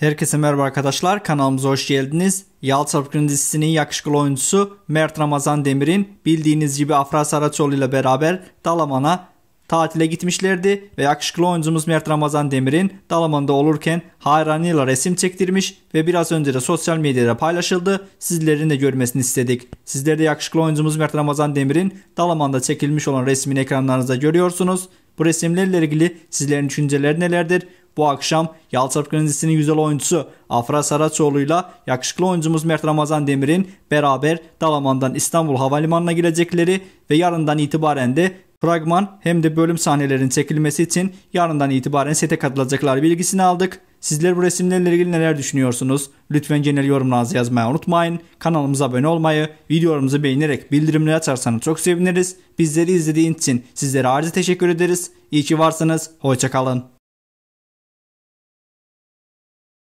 Herkese merhaba arkadaşlar kanalımıza hoş geldiniz. Yal Çapkın dizisinin yakışıklı oyuncusu Mert Ramazan Demir'in bildiğiniz gibi Afra Saraçoğlu ile beraber Dalaman'a tatile gitmişlerdi ve yakışıklı oyuncumuz Mert Ramazan Demir'in Dalaman'da olurken hayranıyla resim çektirmiş ve biraz önce de sosyal medyada paylaşıldı. Sizlerin de görmesini istedik. Sizler de yakışıklı oyuncumuz Mert Ramazan Demir'in Dalaman'da çekilmiş olan resmini ekranlarınızda görüyorsunuz. Bu resimlerle ilgili sizlerin düşünceleri nelerdir? bu akşam Yalçırp Grindisi'nin güzel oyuncusu Afra ile yakışıklı oyuncumuz Mert Ramazan Demir'in beraber Dalaman'dan İstanbul Havalimanı'na girecekleri ve yarından itibaren de fragman hem de bölüm sahnelerinin çekilmesi için yarından itibaren sete katılacaklar bilgisini aldık. Sizler bu resimlerle ilgili neler düşünüyorsunuz? Lütfen genel yorumlarınızı yazmayı unutmayın. Kanalımıza abone olmayı, videolarımızı beğenerek bildirimleri açarsanız çok seviniriz. Bizleri izlediğiniz için sizlere ayrıca teşekkür ederiz. İyi ki varsınız, hoşçakalın.